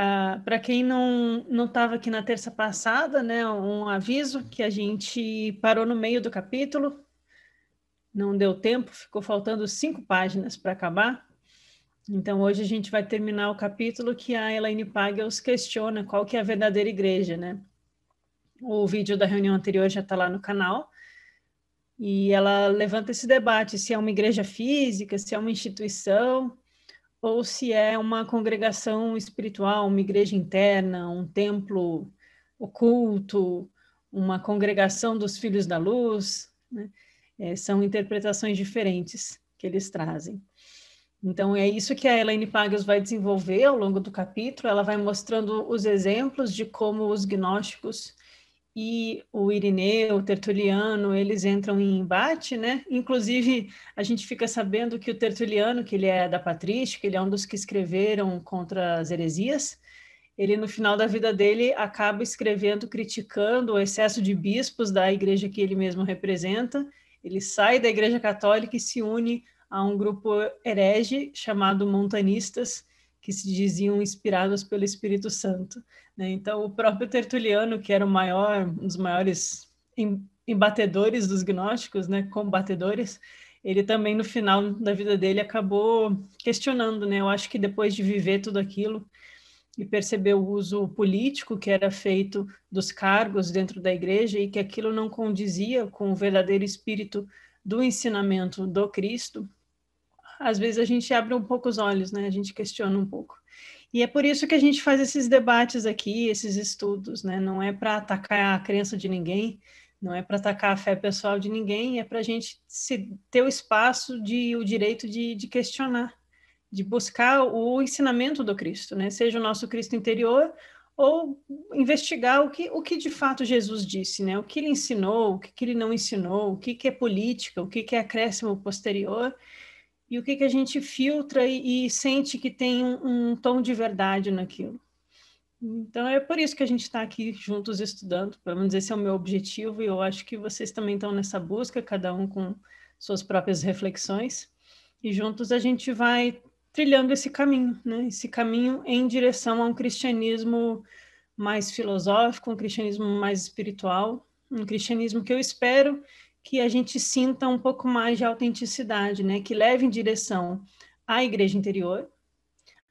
Ah, para quem não não estava aqui na terça passada, né, um aviso que a gente parou no meio do capítulo, não deu tempo, ficou faltando cinco páginas para acabar. Então hoje a gente vai terminar o capítulo que a Elaine Pagels questiona qual que é a verdadeira igreja, né? O vídeo da reunião anterior já está lá no canal. E ela levanta esse debate se é uma igreja física, se é uma instituição ou se é uma congregação espiritual, uma igreja interna, um templo oculto, uma congregação dos filhos da luz, né? é, são interpretações diferentes que eles trazem. Então, é isso que a Elaine Pagels vai desenvolver ao longo do capítulo. Ela vai mostrando os exemplos de como os gnósticos e o Irineu, o Tertuliano, eles entram em embate, né? Inclusive, a gente fica sabendo que o Tertuliano, que ele é da patrística, ele é um dos que escreveram contra as heresias, ele no final da vida dele acaba escrevendo, criticando o excesso de bispos da igreja que ele mesmo representa, ele sai da igreja católica e se une a um grupo herege chamado Montanistas, que se diziam inspirados pelo Espírito Santo. Né? Então, o próprio Tertuliano, que era o maior, um dos maiores embatedores dos gnósticos, né? combatedores, ele também no final da vida dele acabou questionando, né? Eu acho que depois de viver tudo aquilo e perceber o uso político que era feito dos cargos dentro da igreja e que aquilo não condizia com o verdadeiro espírito do ensinamento do Cristo, às vezes a gente abre um pouco os olhos, né? A gente questiona um pouco. E é por isso que a gente faz esses debates aqui, esses estudos, né? Não é para atacar a crença de ninguém, não é para atacar a fé pessoal de ninguém, é para a gente se, ter o espaço de o direito de, de, questionar, de buscar o ensinamento do Cristo, né? Seja o nosso Cristo interior ou investigar o que, o que de fato Jesus disse, né? O que ele ensinou, o que, ele não ensinou, o que, que é política, o que, que é acréscimo posterior e o que, que a gente filtra e, e sente que tem um, um, tom de verdade naquilo. Então é por isso que a gente está aqui juntos estudando, pelo menos esse é o meu objetivo, e eu acho que vocês também estão nessa busca, cada um com suas próprias reflexões, e juntos a gente vai trilhando esse caminho, né? esse caminho em direção a um cristianismo mais filosófico, um cristianismo mais espiritual, um cristianismo que eu espero que a gente sinta um pouco mais de autenticidade, né? Que leve em direção à igreja interior,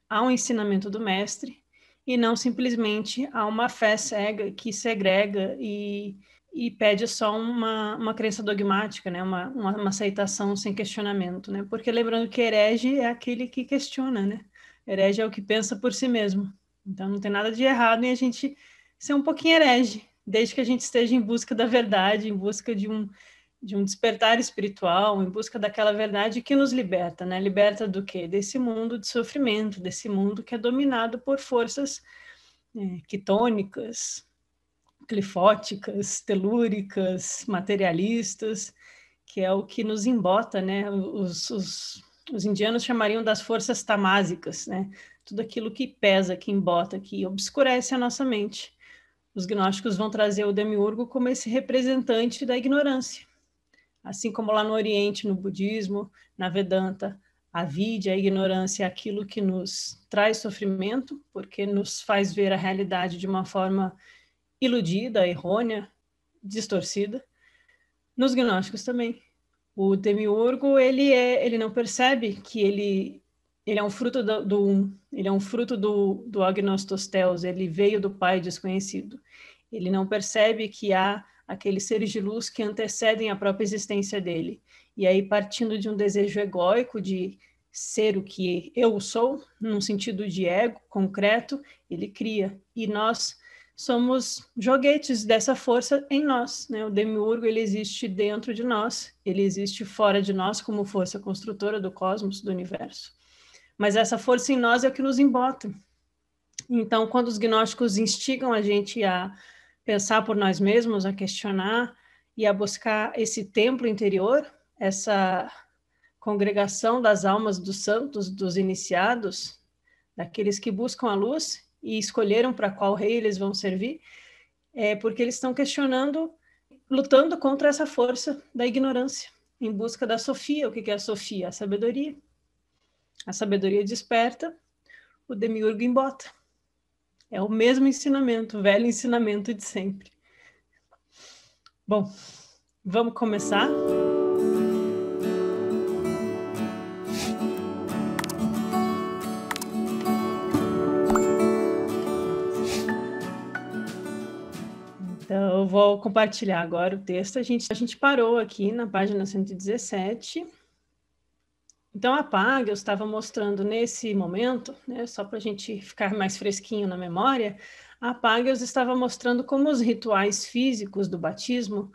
ao ensinamento do mestre e não simplesmente a uma fé cega que segrega e, e pede só uma, uma crença dogmática, né? Uma, uma, uma, aceitação sem questionamento, né? Porque lembrando que herege é aquele que questiona, né? Herege é o que pensa por si mesmo. Então não tem nada de errado em a gente ser um pouquinho herege, desde que a gente esteja em busca da verdade, em busca de um de um despertar espiritual em busca daquela verdade que nos liberta, né? Liberta do quê? Desse mundo de sofrimento, desse mundo que é dominado por forças é, quitônicas, clifóticas, telúricas, materialistas, que é o que nos embota, né? Os, os, os indianos chamariam das forças tamásicas, né? Tudo aquilo que pesa, que embota, que obscurece a nossa mente. Os gnósticos vão trazer o demiurgo como esse representante da ignorância assim como lá no Oriente, no budismo, na Vedanta, a vida, a ignorância, é aquilo que nos traz sofrimento, porque nos faz ver a realidade de uma forma iludida, errônea, distorcida. Nos gnósticos também. O demiurgo, ele é, ele não percebe que ele ele é um fruto do, do um, ele é um fruto do, do agnostosteus, ele veio do pai desconhecido. Ele não percebe que há aqueles seres de luz que antecedem a própria existência dele. E aí, partindo de um desejo egóico de ser o que eu sou, num sentido de ego concreto, ele cria. E nós somos joguetes dessa força em nós. Né? O demiurgo ele existe dentro de nós, ele existe fora de nós como força construtora do cosmos, do universo. Mas essa força em nós é o que nos embota. Então, quando os gnósticos instigam a gente a pensar por nós mesmos, a questionar e a buscar esse templo interior, essa congregação das almas dos santos, dos iniciados, daqueles que buscam a luz e escolheram para qual rei eles vão servir, é porque eles estão questionando, lutando contra essa força da ignorância, em busca da Sofia. O que é a Sofia? A sabedoria. A sabedoria desperta, o demiurgo embota. É o mesmo ensinamento, o velho ensinamento de sempre. Bom, vamos começar? Então, eu vou compartilhar agora o texto. A gente, a gente parou aqui na página 117 então, a PAG, eu estava mostrando nesse momento, né, só para a gente ficar mais fresquinho na memória, a PAG eu estava mostrando como os rituais físicos do batismo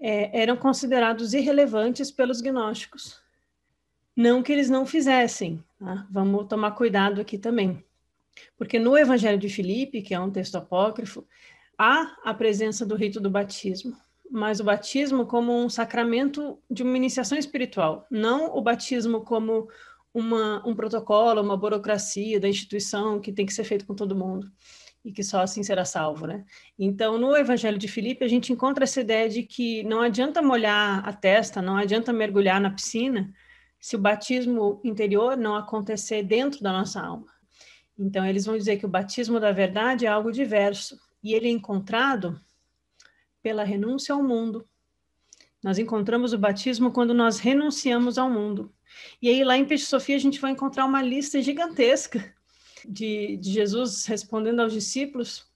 é, eram considerados irrelevantes pelos gnósticos. Não que eles não fizessem, tá? vamos tomar cuidado aqui também. Porque no Evangelho de Filipe, que é um texto apócrifo, há a presença do rito do batismo, mas o batismo como um sacramento de uma iniciação espiritual, não o batismo como uma, um protocolo, uma burocracia da instituição que tem que ser feito com todo mundo e que só assim será salvo, né? Então, no Evangelho de Filipe, a gente encontra essa ideia de que não adianta molhar a testa, não adianta mergulhar na piscina, se o batismo interior não acontecer dentro da nossa alma. Então, eles vão dizer que o batismo da verdade é algo diverso e ele é encontrado pela renúncia ao mundo. Nós encontramos o batismo quando nós renunciamos ao mundo. E aí, lá em Peixe Sofia, a gente vai encontrar uma lista gigantesca de, de Jesus respondendo aos discípulos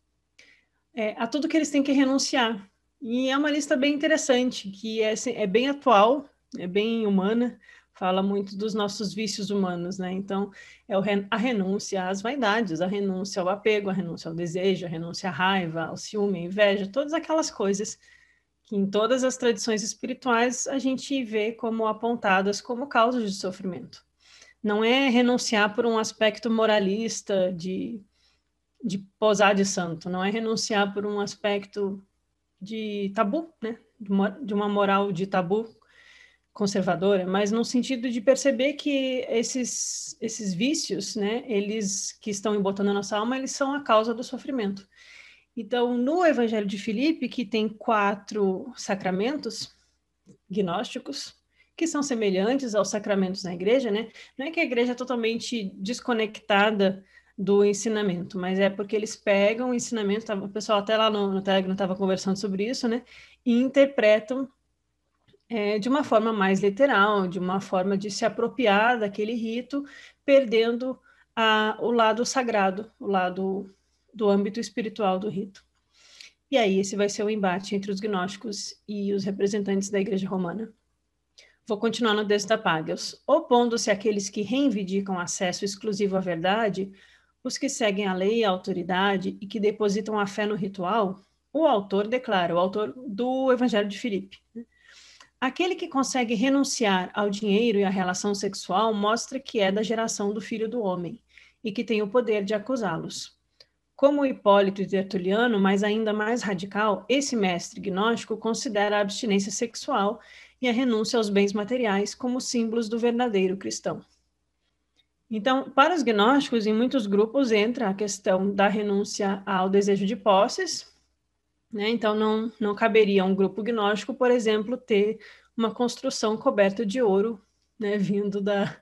é, a tudo que eles têm que renunciar. E é uma lista bem interessante, que é, assim, é bem atual, é bem humana, fala muito dos nossos vícios humanos, né? Então, é a renúncia às vaidades, a renúncia ao apego, a renúncia ao desejo, a renúncia à raiva, ao ciúme, à inveja, todas aquelas coisas que em todas as tradições espirituais a gente vê como apontadas como causas de sofrimento. Não é renunciar por um aspecto moralista de, de posar de santo, não é renunciar por um aspecto de tabu, né? De uma moral de tabu conservadora, mas no sentido de perceber que esses, esses vícios, né, eles que estão embotando a nossa alma, eles são a causa do sofrimento. Então, no Evangelho de Filipe, que tem quatro sacramentos gnósticos, que são semelhantes aos sacramentos na igreja, né? Não é que a igreja é totalmente desconectada do ensinamento, mas é porque eles pegam o ensinamento, o pessoal até lá no, no Telegram estava conversando sobre isso, né? E interpretam é, de uma forma mais literal, de uma forma de se apropriar daquele rito, perdendo a, o lado sagrado, o lado do âmbito espiritual do rito. E aí, esse vai ser o embate entre os gnósticos e os representantes da Igreja Romana. Vou continuar no texto da Pagels. Opondo-se àqueles que reivindicam acesso exclusivo à verdade, os que seguem a lei e a autoridade e que depositam a fé no ritual, o autor declara, o autor do Evangelho de Filipe, né? Aquele que consegue renunciar ao dinheiro e à relação sexual mostra que é da geração do filho do homem e que tem o poder de acusá-los. Como Hipólito e Tertuliano, mas ainda mais radical, esse mestre gnóstico considera a abstinência sexual e a renúncia aos bens materiais como símbolos do verdadeiro cristão. Então, para os gnósticos, em muitos grupos entra a questão da renúncia ao desejo de posses, né? Então, não, não caberia a um grupo gnóstico, por exemplo, ter uma construção coberta de ouro né, vindo da,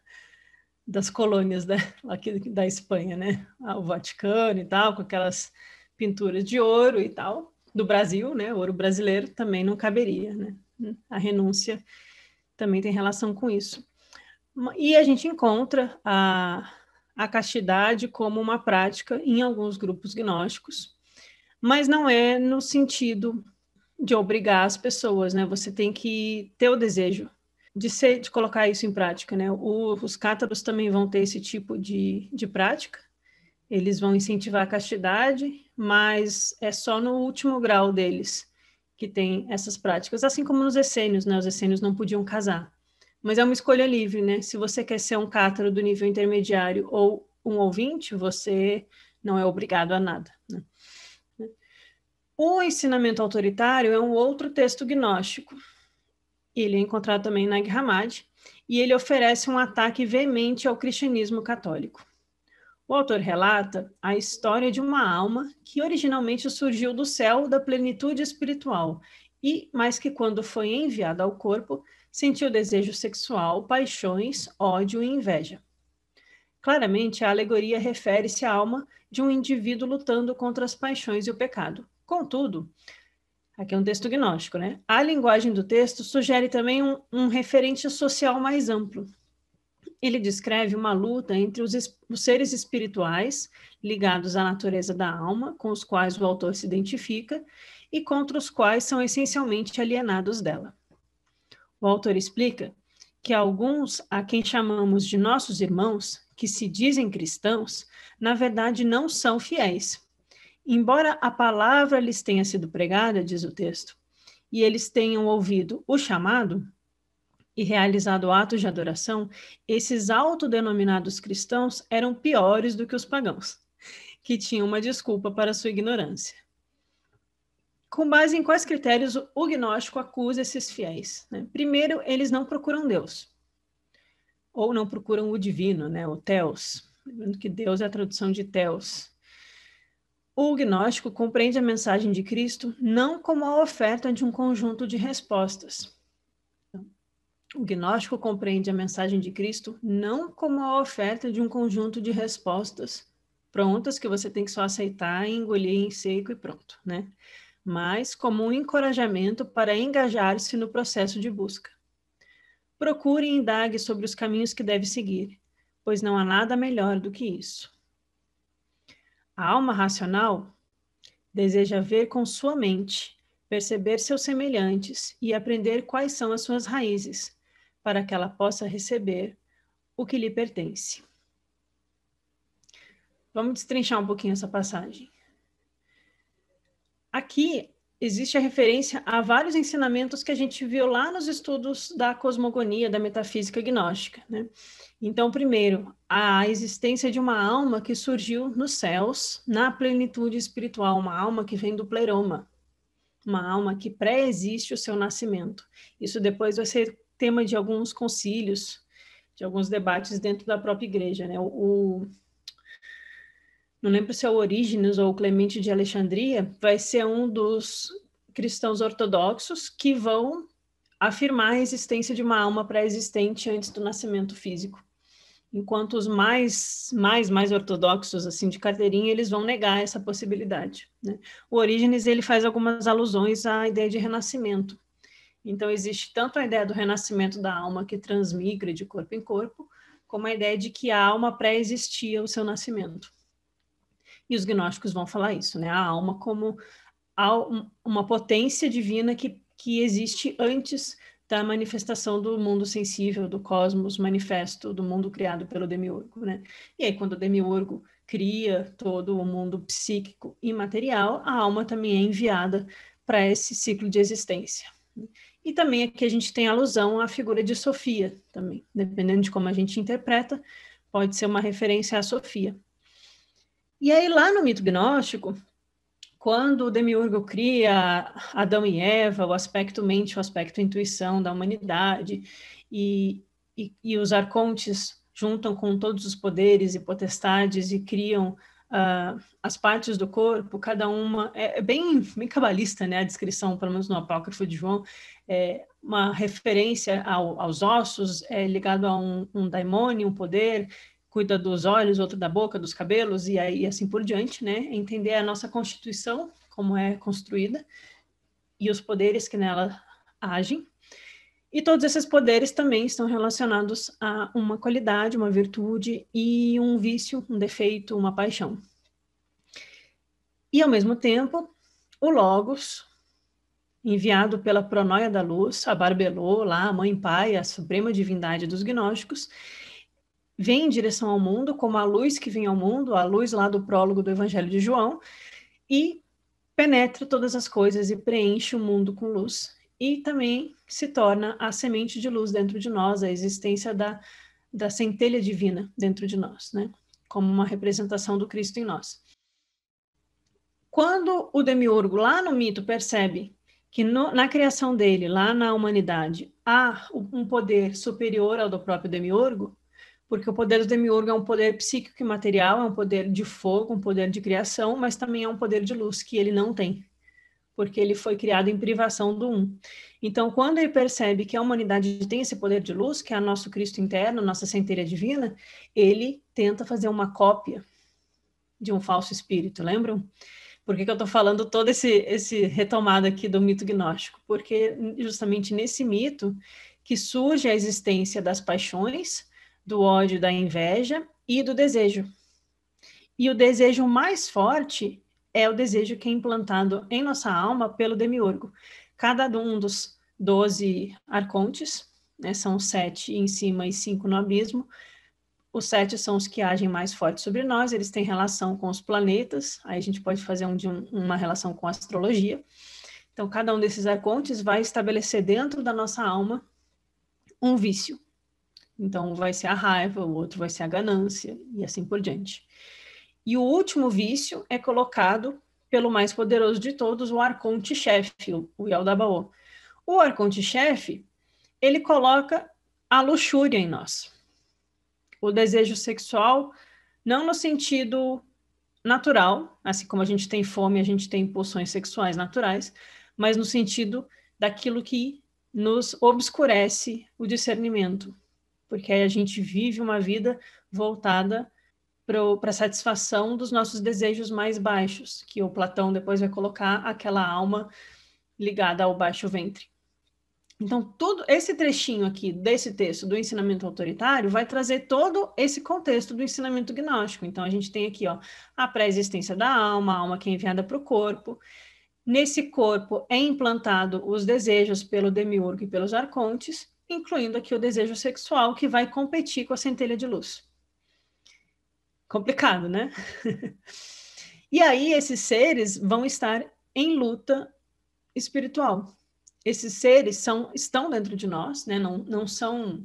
das colônias da, né? aqui da Espanha, né? Ah, o Vaticano e tal, com aquelas pinturas de ouro e tal, do Brasil, né? ouro brasileiro também não caberia. Né? A renúncia também tem relação com isso. E a gente encontra a, a castidade como uma prática em alguns grupos gnósticos, mas não é no sentido de obrigar as pessoas, né? Você tem que ter o desejo de ser, de colocar isso em prática, né? O, os cátaros também vão ter esse tipo de, de prática. Eles vão incentivar a castidade, mas é só no último grau deles que tem essas práticas, assim como nos essênios, né? Os essênios não podiam casar. Mas é uma escolha livre, né? Se você quer ser um cátaro do nível intermediário ou um ouvinte, você não é obrigado a nada, né? O ensinamento autoritário é um outro texto gnóstico. Ele é encontrado também na Hamad e ele oferece um ataque veemente ao cristianismo católico. O autor relata a história de uma alma que originalmente surgiu do céu da plenitude espiritual e, mais que quando foi enviada ao corpo, sentiu desejo sexual, paixões, ódio e inveja. Claramente, a alegoria refere-se à alma de um indivíduo lutando contra as paixões e o pecado, Contudo, aqui é um texto gnóstico, né? A linguagem do texto sugere também um, um referente social mais amplo. Ele descreve uma luta entre os, os seres espirituais ligados à natureza da alma, com os quais o autor se identifica, e contra os quais são essencialmente alienados dela. O autor explica que alguns a quem chamamos de nossos irmãos, que se dizem cristãos, na verdade não são fiéis, Embora a palavra lhes tenha sido pregada, diz o texto, e eles tenham ouvido o chamado e realizado atos de adoração, esses autodenominados cristãos eram piores do que os pagãos, que tinham uma desculpa para sua ignorância. Com base em quais critérios o gnóstico acusa esses fiéis? Né? Primeiro, eles não procuram Deus, ou não procuram o divino, né? o Theos. Lembrando que Deus é a tradução de Theos, o gnóstico compreende a mensagem de Cristo não como a oferta de um conjunto de respostas. Então, o gnóstico compreende a mensagem de Cristo não como a oferta de um conjunto de respostas prontas que você tem que só aceitar, engolir em seco e pronto, né? Mas como um encorajamento para engajar-se no processo de busca. Procure e indague sobre os caminhos que deve seguir, pois não há nada melhor do que isso. A alma racional deseja ver com sua mente, perceber seus semelhantes e aprender quais são as suas raízes, para que ela possa receber o que lhe pertence. Vamos destrinchar um pouquinho essa passagem. Aqui, existe a referência a vários ensinamentos que a gente viu lá nos estudos da cosmogonia, da metafísica gnóstica. Né? Então, primeiro, a existência de uma alma que surgiu nos céus, na plenitude espiritual, uma alma que vem do pleroma, uma alma que pré-existe o seu nascimento. Isso depois vai ser tema de alguns concílios, de alguns debates dentro da própria igreja. Né? O, não lembro se é o Orígenes ou o Clemente de Alexandria, vai ser um dos cristãos ortodoxos que vão afirmar a existência de uma alma pré-existente antes do nascimento físico. Enquanto os mais, mais, mais ortodoxos, assim, de carteirinha, eles vão negar essa possibilidade. Né? O Orígenes, ele faz algumas alusões à ideia de renascimento. Então, existe tanto a ideia do renascimento da alma que transmigra de corpo em corpo, como a ideia de que a alma pré-existia o seu nascimento e os gnósticos vão falar isso, né? A alma como uma potência divina que, que existe antes da manifestação do mundo sensível, do cosmos manifesto, do mundo criado pelo demiurgo, né? E aí, quando o demiurgo cria todo o mundo psíquico e material, a alma também é enviada para esse ciclo de existência. E também aqui a gente tem alusão à figura de Sofia também, dependendo de como a gente interpreta, pode ser uma referência à Sofia, e aí, lá no mito gnóstico, quando o demiurgo cria Adão e Eva, o aspecto mente, o aspecto intuição da humanidade, e, e, e os arcontes juntam com todos os poderes e potestades e criam uh, as partes do corpo, cada uma. É, é bem, bem cabalista né, a descrição, pelo menos no Apócrifo de João, é uma referência ao, aos ossos, é ligado a um, um daimônio, um poder, cuida dos olhos, outro da boca, dos cabelos e aí assim por diante, né? Entender a nossa constituição, como é construída e os poderes que nela agem. E todos esses poderes também estão relacionados a uma qualidade, uma virtude e um vício, um defeito, uma paixão. E ao mesmo tempo, o Logos, enviado pela Pronoia da Luz, a Barbelô, lá, a Mãe Pai, a suprema divindade dos gnósticos, vem em direção ao mundo, como a luz que vem ao mundo, a luz lá do prólogo do Evangelho de João, e penetra todas as coisas e preenche o mundo com luz. E também se torna a semente de luz dentro de nós, a existência da, da centelha divina dentro de nós, né? como uma representação do Cristo em nós. Quando o demiurgo lá no mito percebe que no, na criação dele, lá na humanidade, há um poder superior ao do próprio demiurgo, porque o poder do demiurgo é um poder psíquico e material, é um poder de fogo, um poder de criação, mas também é um poder de luz que ele não tem, porque ele foi criado em privação do um. Então, quando ele percebe que a humanidade tem esse poder de luz, que é o nosso Cristo interno, nossa centelha divina, ele tenta fazer uma cópia de um falso espírito, lembram? Por que, que eu estou falando todo esse, esse retomado aqui do mito gnóstico? Porque justamente nesse mito que surge a existência das paixões, do ódio, da inveja e do desejo. E o desejo mais forte é o desejo que é implantado em nossa alma pelo demiurgo. Cada um dos doze arcontes, né, são sete em cima e cinco no abismo, os sete são os que agem mais forte sobre nós, eles têm relação com os planetas, aí a gente pode fazer um, um, uma relação com a astrologia. Então, cada um desses arcontes vai estabelecer dentro da nossa alma um vício. Então, vai ser a raiva, o outro vai ser a ganância, e assim por diante. E o último vício é colocado pelo mais poderoso de todos, o arconte-chefe, o Yaldabaoth. O arconte-chefe, ele coloca a luxúria em nós. O desejo sexual, não no sentido natural, assim como a gente tem fome, a gente tem impulsões sexuais naturais, mas no sentido daquilo que nos obscurece o discernimento, porque aí a gente vive uma vida voltada para a satisfação dos nossos desejos mais baixos, que o Platão depois vai colocar aquela alma ligada ao baixo ventre. Então, todo esse trechinho aqui desse texto do ensinamento autoritário vai trazer todo esse contexto do ensinamento gnóstico. Então, a gente tem aqui ó, a pré-existência da alma, a alma que é enviada para o corpo. Nesse corpo é implantado os desejos pelo demiurgo e pelos arcontes, incluindo aqui o desejo sexual que vai competir com a centelha de luz. Complicado, né? e aí esses seres vão estar em luta espiritual. Esses seres são, estão dentro de nós, né? não, não são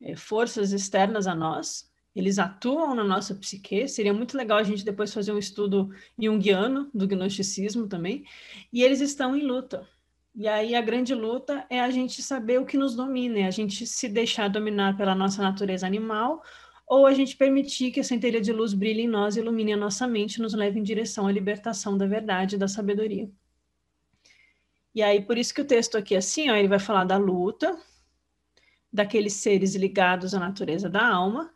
é, forças externas a nós, eles atuam na nossa psique. Seria muito legal a gente depois fazer um estudo jungiano do gnosticismo também. E eles estão em luta. E aí a grande luta é a gente saber o que nos domina, é a gente se deixar dominar pela nossa natureza animal ou a gente permitir que a centelha de luz brilhe em nós, ilumine a nossa mente, nos leve em direção à libertação da verdade e da sabedoria. E aí, por isso que o texto aqui, é assim, ó, ele vai falar da luta, daqueles seres ligados à natureza da alma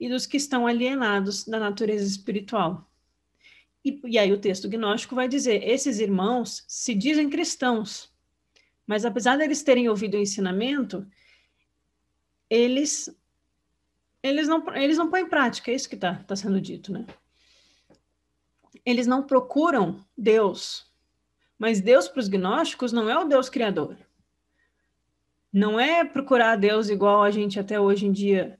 e dos que estão alienados da natureza espiritual. E, e aí, o texto gnóstico vai dizer: esses irmãos se dizem cristãos, mas apesar deles terem ouvido o ensinamento, eles eles não eles não põem em prática, é isso que está tá sendo dito, né? Eles não procuram Deus. Mas Deus para os gnósticos não é o Deus criador. Não é procurar Deus igual a gente até hoje em dia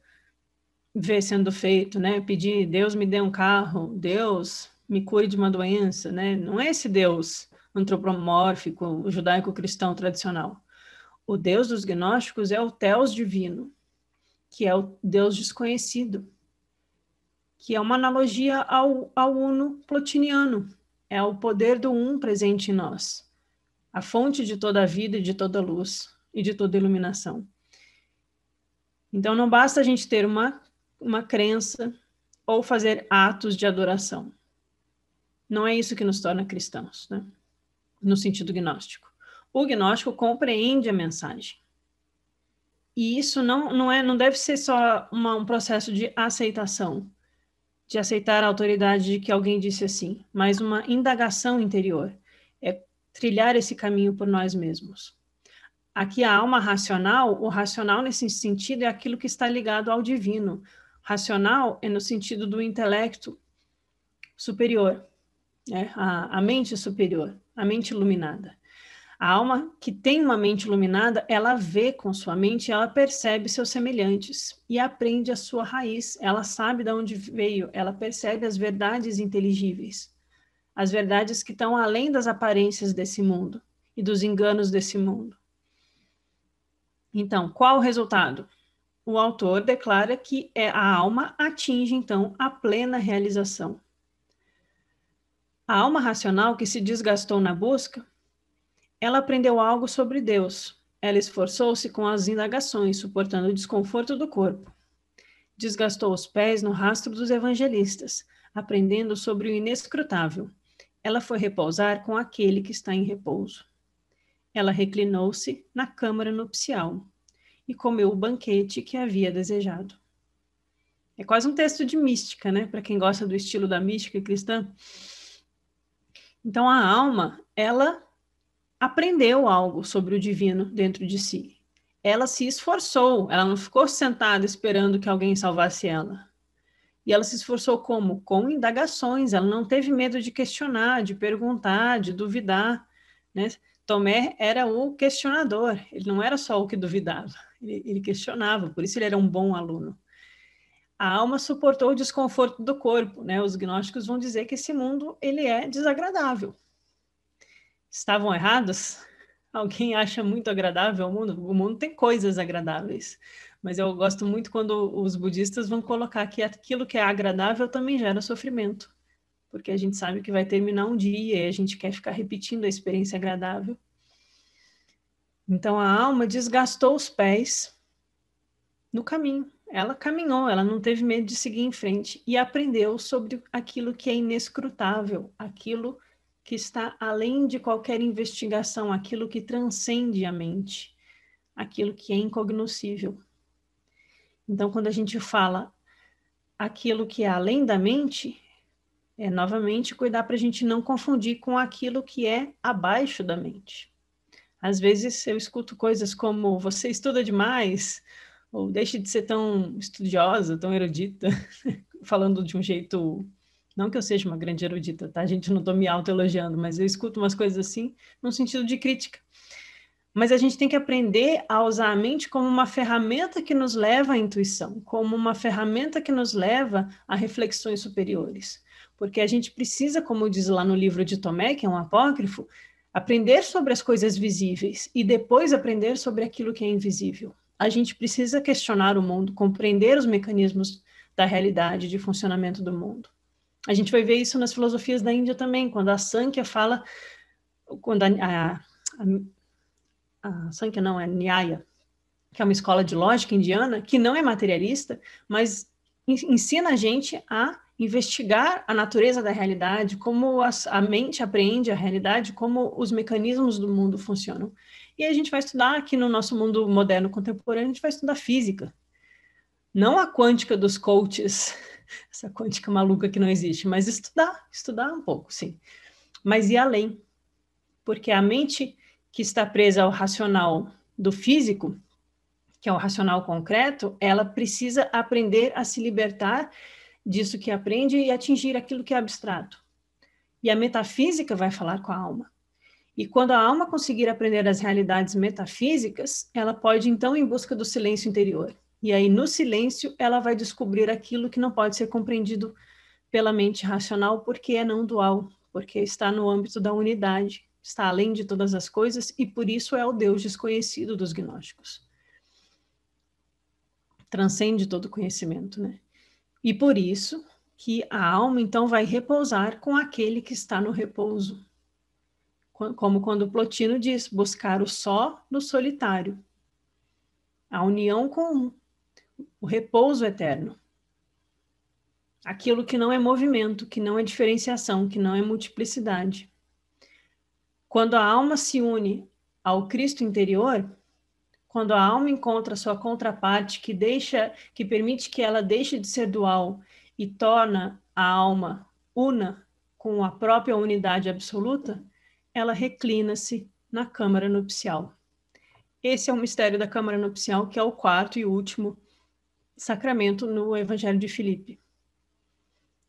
vê sendo feito, né? Pedir, Deus me dê um carro, Deus me cure de uma doença, né? Não é esse Deus antropomórfico judaico-cristão tradicional. O Deus dos gnósticos é o Teos divino, que é o Deus desconhecido, que é uma analogia ao, ao Uno plotiniano, é o poder do Um presente em nós, a fonte de toda a vida e de toda luz e de toda iluminação. Então não basta a gente ter uma, uma crença ou fazer atos de adoração. Não é isso que nos torna cristãos, né? no sentido gnóstico. O gnóstico compreende a mensagem. E isso não, não, é, não deve ser só uma, um processo de aceitação, de aceitar a autoridade de que alguém disse assim, mas uma indagação interior. É trilhar esse caminho por nós mesmos. Aqui a alma racional, o racional nesse sentido é aquilo que está ligado ao divino. Racional é no sentido do intelecto superior, né? a, a mente superior a mente iluminada. A alma que tem uma mente iluminada, ela vê com sua mente, ela percebe seus semelhantes e aprende a sua raiz, ela sabe de onde veio, ela percebe as verdades inteligíveis, as verdades que estão além das aparências desse mundo e dos enganos desse mundo. Então, qual o resultado? O autor declara que é a alma atinge então a plena realização, a alma racional que se desgastou na busca, ela aprendeu algo sobre Deus. Ela esforçou-se com as indagações, suportando o desconforto do corpo. Desgastou os pés no rastro dos evangelistas, aprendendo sobre o inescrutável. Ela foi repousar com aquele que está em repouso. Ela reclinou-se na câmara nupcial e comeu o banquete que havia desejado. É quase um texto de mística, né? Para quem gosta do estilo da mística cristã. Então a alma, ela aprendeu algo sobre o divino dentro de si. Ela se esforçou, ela não ficou sentada esperando que alguém salvasse ela. E ela se esforçou como? Com indagações, ela não teve medo de questionar, de perguntar, de duvidar. Né? Tomé era o questionador, ele não era só o que duvidava, ele, ele questionava, por isso ele era um bom aluno a alma suportou o desconforto do corpo, né? Os gnósticos vão dizer que esse mundo ele é desagradável. Estavam errados? Alguém acha muito agradável o mundo? O mundo tem coisas agradáveis, mas eu gosto muito quando os budistas vão colocar que aquilo que é agradável também gera sofrimento, porque a gente sabe que vai terminar um dia e a gente quer ficar repetindo a experiência agradável. Então a alma desgastou os pés no caminho ela caminhou, ela não teve medo de seguir em frente e aprendeu sobre aquilo que é inescrutável, aquilo que está além de qualquer investigação, aquilo que transcende a mente, aquilo que é incognoscível. Então, quando a gente fala aquilo que é além da mente, é novamente cuidar para a gente não confundir com aquilo que é abaixo da mente. Às vezes eu escuto coisas como você estuda demais, ou deixe de ser tão estudiosa, tão erudita, falando de um jeito. Não que eu seja uma grande erudita, tá? A Gente, não tô me autoelogiando, mas eu escuto umas coisas assim, num sentido de crítica. Mas a gente tem que aprender a usar a mente como uma ferramenta que nos leva à intuição, como uma ferramenta que nos leva a reflexões superiores. Porque a gente precisa, como diz lá no livro de Tomé, que é um apócrifo, aprender sobre as coisas visíveis e depois aprender sobre aquilo que é invisível a gente precisa questionar o mundo, compreender os mecanismos da realidade de funcionamento do mundo. A gente vai ver isso nas filosofias da Índia também, quando a Sankhya fala, quando a, a, a, a Sankhya não é Nyaya, que é uma escola de lógica indiana que não é materialista, mas ensina a gente a investigar a natureza da realidade, como a, a mente apreende a realidade, como os mecanismos do mundo funcionam. E a gente vai estudar aqui no nosso mundo moderno contemporâneo, a gente vai estudar física. Não a quântica dos coaches, essa quântica maluca que não existe, mas estudar, estudar um pouco, sim. Mas e além? Porque a mente que está presa ao racional do físico, que é o racional concreto, ela precisa aprender a se libertar disso que aprende e atingir aquilo que é abstrato. E a metafísica vai falar com a alma. E quando a alma conseguir aprender as realidades metafísicas, ela pode então ir em busca do silêncio interior. E aí, no silêncio, ela vai descobrir aquilo que não pode ser compreendido pela mente racional, porque é não dual, porque está no âmbito da unidade, está além de todas as coisas e por isso é o Deus desconhecido dos gnósticos. Transcende todo conhecimento, né? E por isso que a alma então vai repousar com aquele que está no repouso, como quando Plotino diz: buscar o só no solitário, a união com um, o repouso eterno. Aquilo que não é movimento, que não é diferenciação, que não é multiplicidade. Quando a alma se une ao Cristo interior, quando a alma encontra sua contraparte que deixa, que permite que ela deixe de ser dual e torna a alma una com a própria unidade absoluta, ela reclina-se na câmara nupcial. Esse é o mistério da câmara nupcial, que é o quarto e último sacramento no Evangelho de Filipe.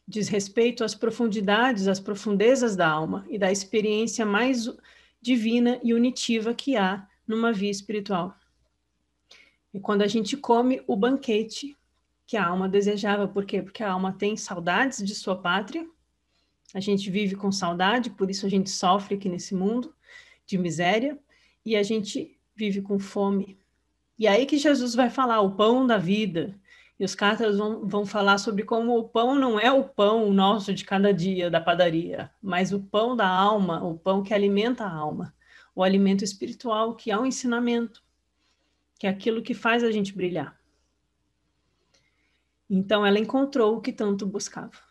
Diz respeito às profundidades, às profundezas da alma e da experiência mais divina e unitiva que há numa via espiritual. E quando a gente come o banquete que a alma desejava, por quê? Porque a alma tem saudades de sua pátria a gente vive com saudade, por isso a gente sofre aqui nesse mundo de miséria, e a gente vive com fome. E aí que Jesus vai falar o pão da vida. E os cartas vão, vão falar sobre como o pão não é o pão nosso de cada dia da padaria, mas o pão da alma, o pão que alimenta a alma, o alimento espiritual, que é o um ensinamento, que é aquilo que faz a gente brilhar. Então ela encontrou o que tanto buscava.